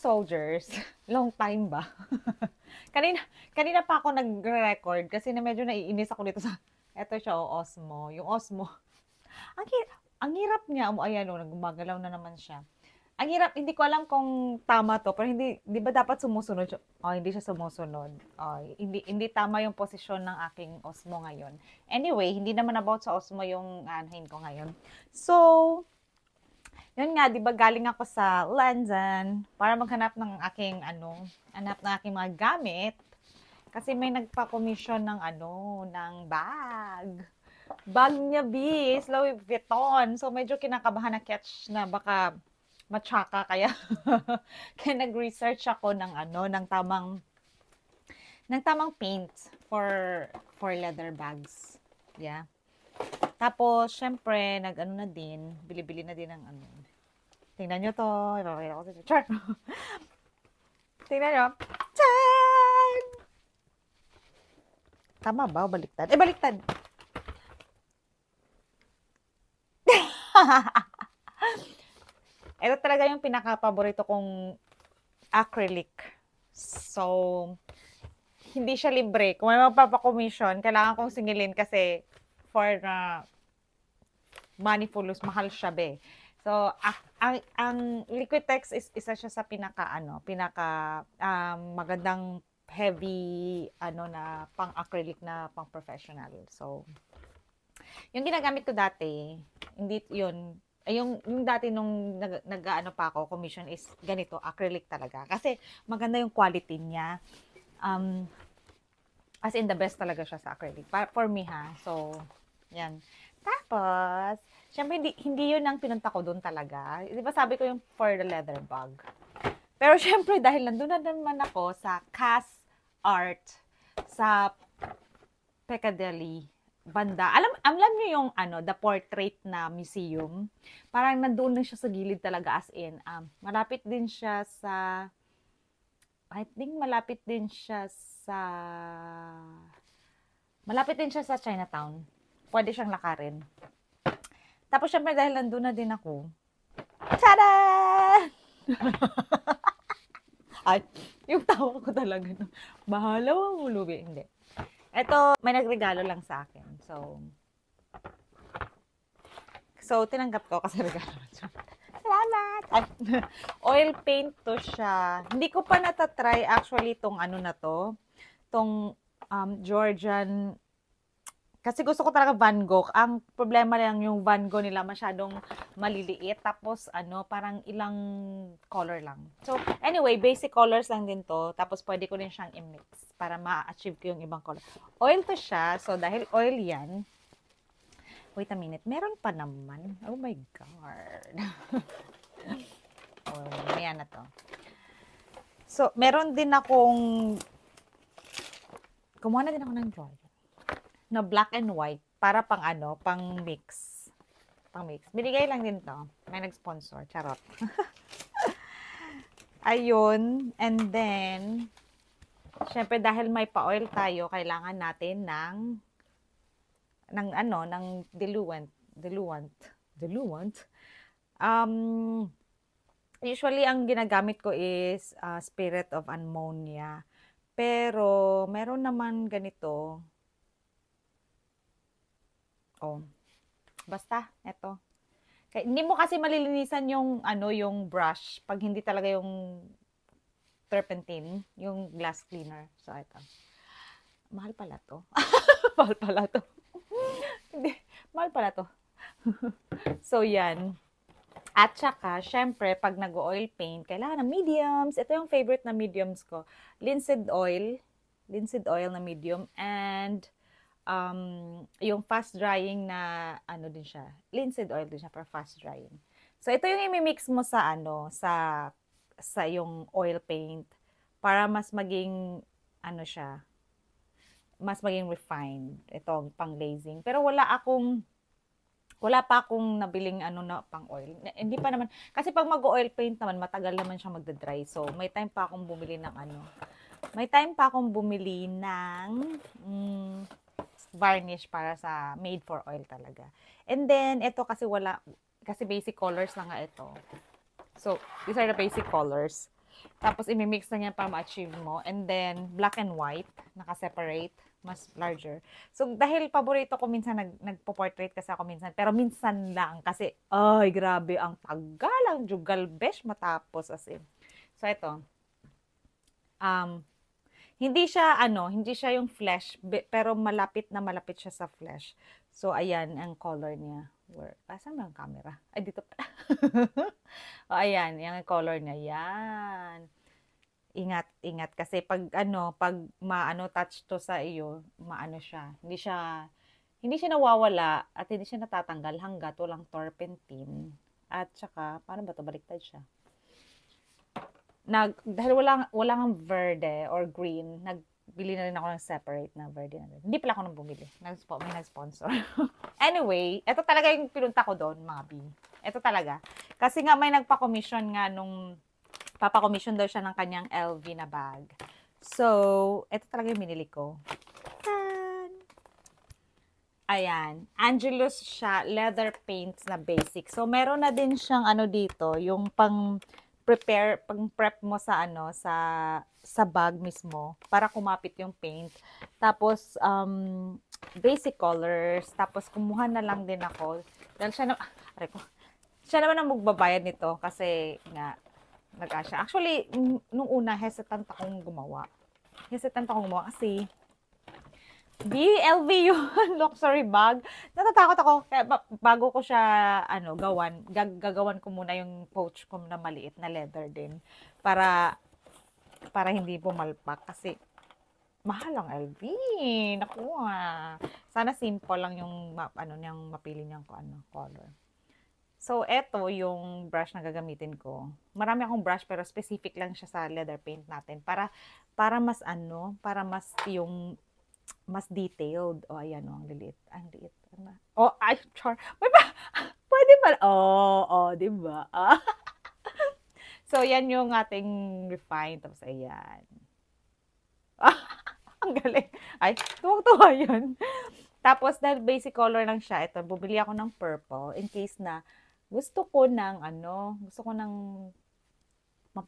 soldiers, long time ba? kanina, kanina pa ako nag-record kasi na medyo naiinis ako dito sa, eto siya, oh, Osmo. Yung Osmo, ang, ang hirap niya, um, ayan, oh, nagmagalaw na naman siya. Ang hirap, hindi ko alam kung tama to, pero hindi, di ba dapat sumusunod? Oh, hindi siya sumusunod. Oh, hindi, hindi tama yung posisyon ng aking Osmo ngayon. Anyway, hindi naman about sa Osmo yung anahin ko ngayon. So, yun nga, di ba galing ako sa London para maghanap ng aking ano, hanap ng aking mga gamit. Kasi may nagpa-commission ng ano, ng bag. Bag niya, bis, Louis Vuitton. So, medyo kinakabahan na catch na baka matsaka. Kaya, kaya nag-research ako ng ano, ng tamang, ng tamang paint for, for leather bags. Yeah. Tapos, syempre, nag-ano na din, bili-bili na din ng ano. Tingnan nyo to. Ipapakita ko sa char. Tingnan nyo. Char! Tama ba o baliktad? Eh, baliktad! Ito talaga yung pinaka-paborito kong acrylic. So, hindi siya libre. Kung may magpapakomission, kailangan kong singilin kasi for uh, Manifulus, mahal siya be. So, ang, ang Liquitex is isa siya sa pinaka, ano, pinaka um, magandang heavy, ano na, pang-acrylic na pang-professional. So, yung ginagamit ko dati, hindi yun, ay eh, yung, yung dati nung nag, nag pa ako, commission is ganito, acrylic talaga. Kasi maganda yung quality niya. Um, as in, the best talaga siya sa acrylic. Para, for me ha, so, yan. Tapos, syempre hindi, hindi yun ang pinunta ko doon talaga. Di ba sabi ko yung for the leather bug? Pero syempre dahil nandun na naman ako sa cast Art sa Piccadilly banda. Alam, alam niyo yung ano, the portrait na museum. Parang nandoon na siya sa gilid talaga as in. Um, malapit din siya sa I think malapit din siya sa malapit din siya sa Chinatown pwede siyang lakarin. Tapos, syempre, dahil nandun na din ako, tada! Ay, yung tawa ko talaga. No? Bahala wang uluwi. Hindi. Ito, may nagregalo lang sa akin. So, so tinanggap ko kasi regalo. Salamat! Ay, oil paint to siya. Hindi ko pa natatry actually itong ano na to. Tong um, Georgian kasi gusto ko talaga Van Gogh. Ang problema lang yung Van Gogh nila masyadong maliliit. Tapos ano, parang ilang color lang. So anyway, basic colors lang din to. Tapos pwede ko din siyang i-mix para ma-achieve ko yung ibang color. Oil to siya. So dahil oil yan, wait a minute, meron pa naman. Oh my God. oh, maya na to. So meron din akong, kumuha na din ako ng drawer na black and white para pang ano, pang mix. Pang mix. Binigay lang din to. May nag-sponsor. Charot. Ayun. And then, syempre dahil may pa-oil tayo, kailangan natin ng ng ano, ng diluent. Diluent. Diluent. Um, usually, ang ginagamit ko is uh, spirit of ammonia. Pero, meron naman ganito Oh. Basta, eto. Kaya, hindi mo kasi malilinisan yung ano yung brush pag hindi talaga yung turpentine, yung glass cleaner. So, ito. Mahal pala to. mahal pala to. hindi, mahal pala to. so, yan. At saka, syempre, pag nag-oil paint, kailangan ng mediums. Ito yung favorite na mediums ko. Linseed oil. Linseed oil na medium. And um, yung fast drying na ano din siya, linseed oil din siya for fast drying. So ito yung i-mix mo sa ano, sa sa yung oil paint para mas maging ano siya, mas maging refined itong pang glazing. Pero wala akong wala pa akong nabiling ano na pang oil. Hindi pa naman kasi pag mag-oil paint naman matagal naman siya magda-dry. So may time pa akong bumili ng ano. May time pa akong bumili ng mm, varnish para sa made for oil talaga. And then, ito kasi wala, kasi basic colors lang nga ito. So, these are the basic colors. Tapos, imimix na niya para ma-achieve mo. And then, black and white, naka-separate, mas larger. So, dahil paborito ko minsan, nag, nagpo-portrait kasi ako minsan. Pero minsan lang, kasi, ay, grabe, ang tagal, ang jugal besh matapos, as in. So, ito. Um, hindi siya ano, hindi siya yung flesh pero malapit na malapit siya sa flesh. So ayan ang color niya. Where? Pasan ba ang camera? Ay dito pa. o ayan, yung color niya. Yan. Ingat, ingat kasi pag ano, pag maano touch to sa iyo, maano siya. Hindi siya hindi siya nawawala at hindi siya natatanggal hanggat walang turpentine. At saka, paano ba to baliktad siya? nag dahil wala wala kang verde or green, nagbili na rin ako ng separate na verde na rin. Hindi pala ako nang bumili. Nag-sponsor, may nag-sponsor. anyway, ito talaga yung pinunta ko doon, mga B. Ito talaga. Kasi nga may nagpa-commission nga nung papa-commission daw siya ng kanyang LV na bag. So, ito talaga yung binili ko. Ayan. Angelus siya, leather paints na basic. So, meron na din siyang ano dito, yung pang prepare pang prep mo sa ano sa sa bag mismo para kumapit yung paint. Tapos um, basic colors, tapos kumuha na lang din ako. Dahil siya na ah, aray ko. Siya naman ang magbabayad nito kasi nga nag-asya. Actually, nung una hesitant akong gumawa. Hesitant akong gumawa kasi BLV yun, luxury bag. Natatakot ako, kaya bago ko siya, ano, gawan, gag gagawan ko muna yung pouch ko na maliit na leather din. Para, para hindi pumalpak. Kasi, mahal ang LV. Nakuha. Ah. Sana simple lang yung, ano, niyang mapili niyang ano, color. So, eto yung brush na gagamitin ko. Marami akong brush pero specific lang siya sa leather paint natin para para mas ano, para mas yung mas detailed. O, oh, ayan, oh, ang liliit. Ang liit. Ano? Oh, ay, char. May pa, pwede ba? Oh, oh, di ba? Ah. so, yan yung ating refine. Tapos, ayan. Ah, ang galing. Ay, tuwang-tuwa yan. Tapos, dahil basic color lang siya, ito, bumili ako ng purple in case na gusto ko ng ano, gusto ko ng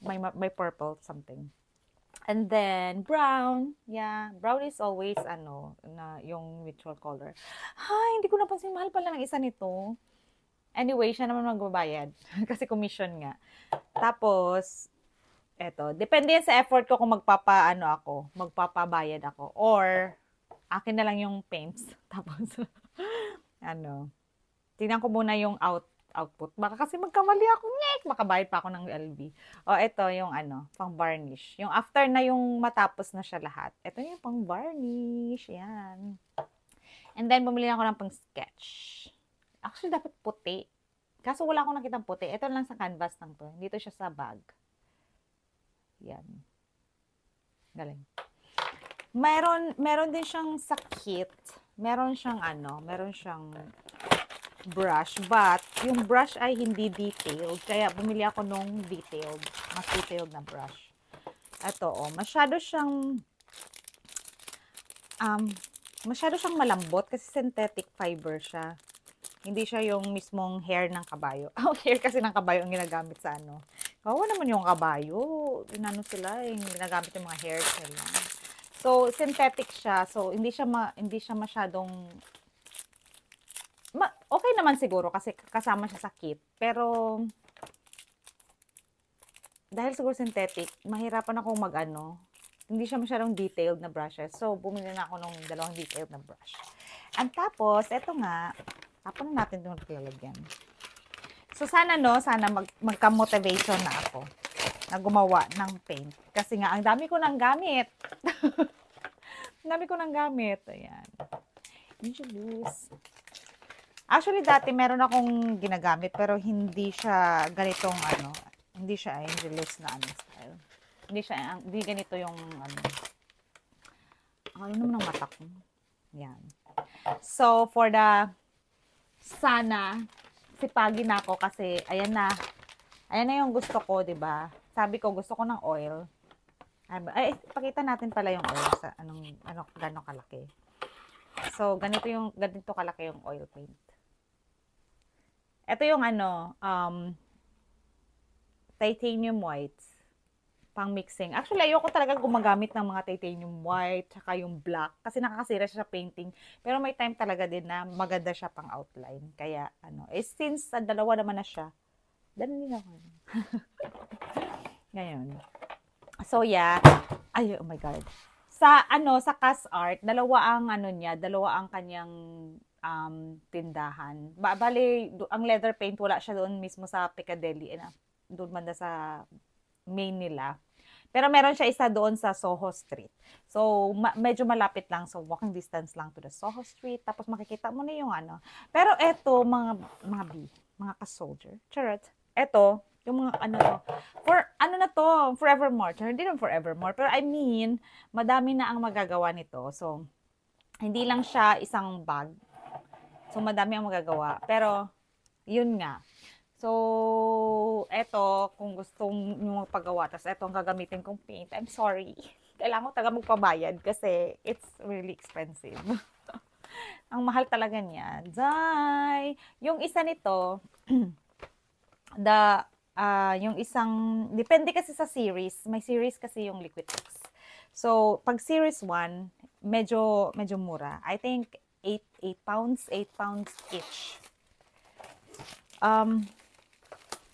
may, may, may purple something. And then, brown. Yeah, brown is always, ano, na yung neutral color. Ay, hindi ko napansin. Mahal pala ng isa nito. Anyway, siya naman magbabayad. Kasi commission nga. Tapos, eto. Depende sa effort ko kung magpapa, ano ako, magpapabayad ako. Or, akin na lang yung paints. Tapos, ano, tingnan ko muna yung out, output. Baka kasi magkamali ako. Nye! think makabayad pa ako ng LV. O, ito yung ano, pang varnish. Yung after na yung matapos na siya lahat. Ito yung pang varnish. Yan. And then, bumili na ako ng pang sketch. Actually, dapat puti. Kaso wala akong nakitang puti. Ito lang sa canvas lang to. Dito siya sa bag. Yan. Galing. Meron, meron din siyang sakit. Meron siyang ano, meron siyang brush. But, yung brush ay hindi detailed. Kaya, bumili ako nung detailed. Mas detailed na brush. Ito, oh. Masyado siyang, um, masyado siyang malambot kasi synthetic fiber siya. Hindi siya yung mismong hair ng kabayo. Oh, hair kasi ng kabayo ang ginagamit sa ano. Kawa naman yung kabayo. Inano sila, yung ginagamit yung mga hair nila. So, synthetic siya. So, hindi siya ma, hindi siya masyadong okay naman siguro kasi kasama siya sa kit. Pero, dahil siguro synthetic, mahirapan akong mag-ano. Hindi siya masyadong detailed na brushes. So, bumili na ako ng dalawang detailed na brush. And tapos, eto nga, tapon natin itong lalagyan. So, sana no, sana mag magka-motivation na ako na gumawa ng paint. Kasi nga, ang dami ko nang gamit. ang dami ko nang gamit. Ayan. Medyo loose. Actually, dati meron akong ginagamit pero hindi siya ganitong ano, hindi siya angelus na ano style. Hindi siya, hindi ganito yung ano. Ang ano naman ng mata ko. Yan. So, for the sana, sipagin ako kasi, ayan na. Ayan na yung gusto ko, di ba Sabi ko, gusto ko ng oil. Ay, pakita natin pala yung oil sa anong, ano, gano'ng kalaki. So, ganito yung, ganito kalaki yung oil paint. Ito yung ano, um, titanium white pang mixing. Actually, ayoko talaga gumagamit ng mga titanium white tsaka yung black kasi nakakasira siya sa painting. Pero may time talaga din na maganda siya pang outline. Kaya ano, eh, since sa dalawa naman na siya, dalawa din ako. Ngayon. So yeah, ay oh my god. Sa ano, sa cast art, dalawa ang ano niya, dalawa ang kanyang um, tindahan. Ba bale, ang leather paint wala siya doon mismo sa Piccadilly. Eh, doon man sa main nila. Pero meron siya isa doon sa Soho Street. So, ma- medyo malapit lang. So, walking distance lang to the Soho Street. Tapos makikita mo na yung ano. Pero eto, mga, mga B, mga ka-soldier. Charot. Eto, yung mga ano to. For, ano na to? Forevermore. Charot, hindi naman forevermore. Pero I mean, madami na ang magagawa nito. So, hindi lang siya isang bag So, madami ang magagawa. Pero, yun nga. So, eto, kung gusto nyo magpagawa, tapos eto ang gagamitin kong paint, I'm sorry. Kailangan ko talaga magpabayad kasi it's really expensive. ang mahal talaga niya. Jai! Yung isa nito, the, uh, yung isang, depende kasi sa series. May series kasi yung Liquitex. So, pag series 1, medyo, medyo mura. I think 8, 8 pounds, 8 pounds each. Um,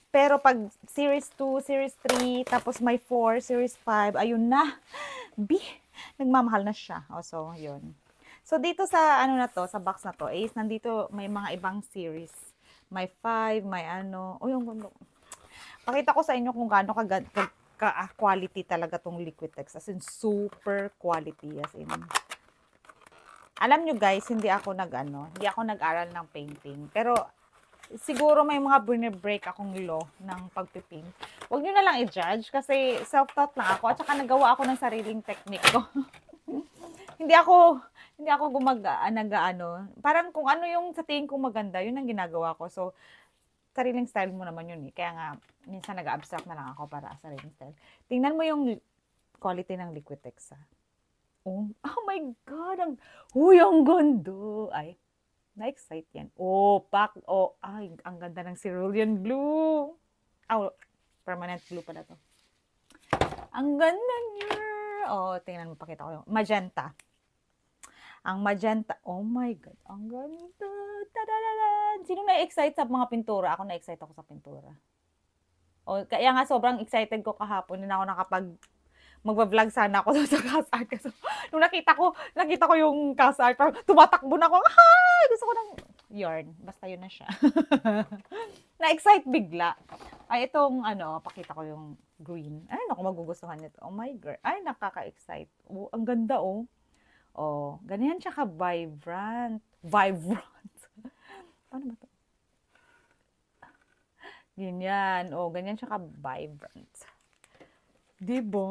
pero pag series 2, series 3, tapos may 4, series 5, ayun na. B, nagmamahal na siya. O, oh, so, yun. So, dito sa, ano na to, sa box na to, is nandito may mga ibang series. May 5, may ano. O, yung gundo. Pakita ko sa inyo kung gaano ka, ka, ka quality talaga tong Liquitex. As in, super quality. As in, alam nyo guys, hindi ako nag-ano, hindi ako nag-aral ng painting. Pero, siguro may mga break akong law ng pagpipaint. Huwag nyo na lang i-judge kasi self-taught lang ako at saka nagawa ako ng sariling technique ko. hindi ako, hindi ako gumaga, ah, nag-ano. Parang kung ano yung sa tingin kong maganda, yun ang ginagawa ko. So, sariling style mo naman yun eh. Kaya nga, minsan nag-abstract na lang ako para sariling style. Tingnan mo yung quality ng Liquitex ha. Ah. Oh, oh my God! Ang, huy, ang ganda! Ay, na-excite yan. Oh, pak! Oh, ay, ang ganda ng cerulean blue. Oh, permanent blue pala to. Ang ganda niya! Oh, tingnan mo, pakita ko yung magenta. Ang magenta. Oh my God, ang ganda! Tadadada! Sino na-excite sa mga pintura? Ako na-excite ako sa pintura. Oh, kaya nga sobrang excited ko kahapon na ako nakapag magba-vlog sana ako sa Casa art. Kasi nung nakita ko, nakita ko yung Casa art, parang tumatakbo na ako. Ah, gusto ko ng yarn. Basta yun na siya. Na-excite bigla. Ay, itong ano, pakita ko yung green. Ay, naku, magugustuhan nito. Oh my girl. Ay, nakaka-excite. Oh, ang ganda, oh. Oh, ganyan siya ka-vibrant. Vibrant. Paano ba to? Ganyan. Oh, ganyan siya ka-vibrant. Di ba?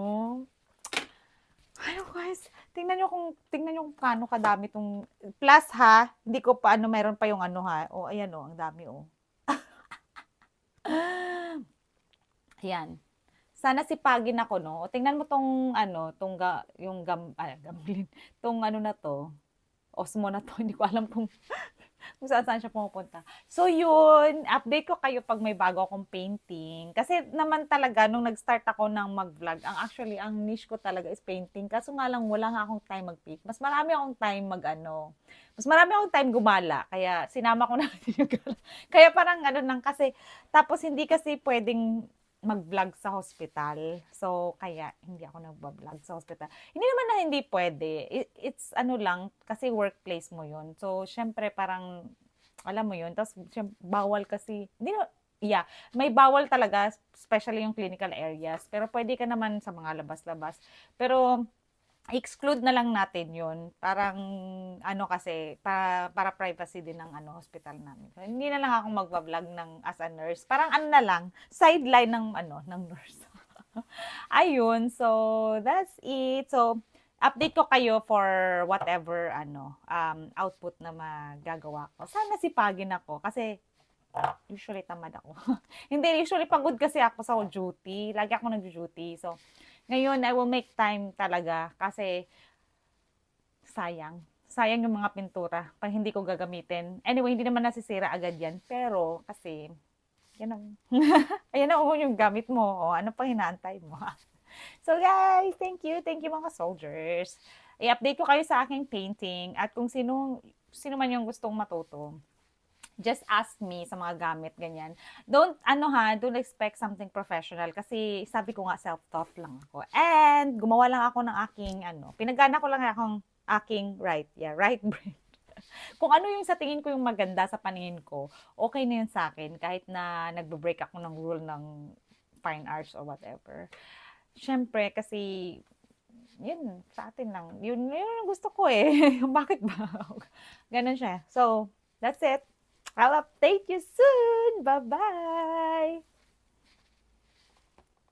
Ano guys, tingnan nyo kung, tingnan nyo kung paano kadami tong, plus ha, hindi ko pa ano, meron pa yung ano ha, o oh, ayan o, oh, ang dami o. Oh. ayan. Sana sipagin ako, no? O, tingnan mo tong, ano, tong, ga, yung gam, ah, gamblin, tong ano na to, osmo na to, hindi ko alam kung kung saan saan siya pumupunta. So yun, update ko kayo pag may bago akong painting. Kasi naman talaga, nung nag-start ako ng mag-vlog, ang actually, ang niche ko talaga is painting. Kaso nga lang, wala nga akong time mag-paint. Mas marami akong time mag-ano, mas marami akong time gumala. Kaya sinama ko na yung Kaya parang ano lang kasi, tapos hindi kasi pwedeng mag-vlog sa hospital. So, kaya hindi ako nag vlog sa hospital. Hindi naman na hindi pwede. It, it's ano lang, kasi workplace mo yun. So, syempre parang, alam mo yun. Tapos, syempre, bawal kasi, hindi na, yeah, may bawal talaga, especially yung clinical areas. Pero pwede ka naman sa mga labas-labas. Pero, exclude na lang natin yon Parang, ano kasi, para, para privacy din ng ano, hospital namin. So, hindi na lang ako magbablog ng, as a nurse. Parang ano na lang, sideline ng, ano, ng nurse. Ayun, so, that's it. So, update ko kayo for whatever, ano, um, output na magagawa ko. Sana sipagin ako, kasi usually tamad ako. Hindi, usually pagod kasi ako sa duty. Lagi ako nag-duty. So, ngayon, I will make time talaga kasi sayang. Sayang yung mga pintura pag hindi ko gagamitin. Anyway, hindi naman nasisira agad yan. Pero, kasi, yan ang, ayan na oh, yung gamit mo. O, oh, ano pang hinaantay mo? so guys, thank you. Thank you mga soldiers. I-update ko kayo sa aking painting at kung sino, sino man yung gustong matuto just ask me sa mga gamit, ganyan. Don't, ano ha, don't expect something professional kasi sabi ko nga self-taught lang ako. And gumawa lang ako ng aking, ano, pinagana ko lang akong aking right, yeah, right brain. Kung ano yung sa tingin ko yung maganda sa paningin ko, okay na yun sa akin kahit na nagbe-break ako ng rule ng fine arts or whatever. Siyempre, kasi yun, sa atin lang. Yun, yun ang gusto ko eh. Bakit ba? Ganon siya. So, that's it. I'll update you soon. Bye-bye.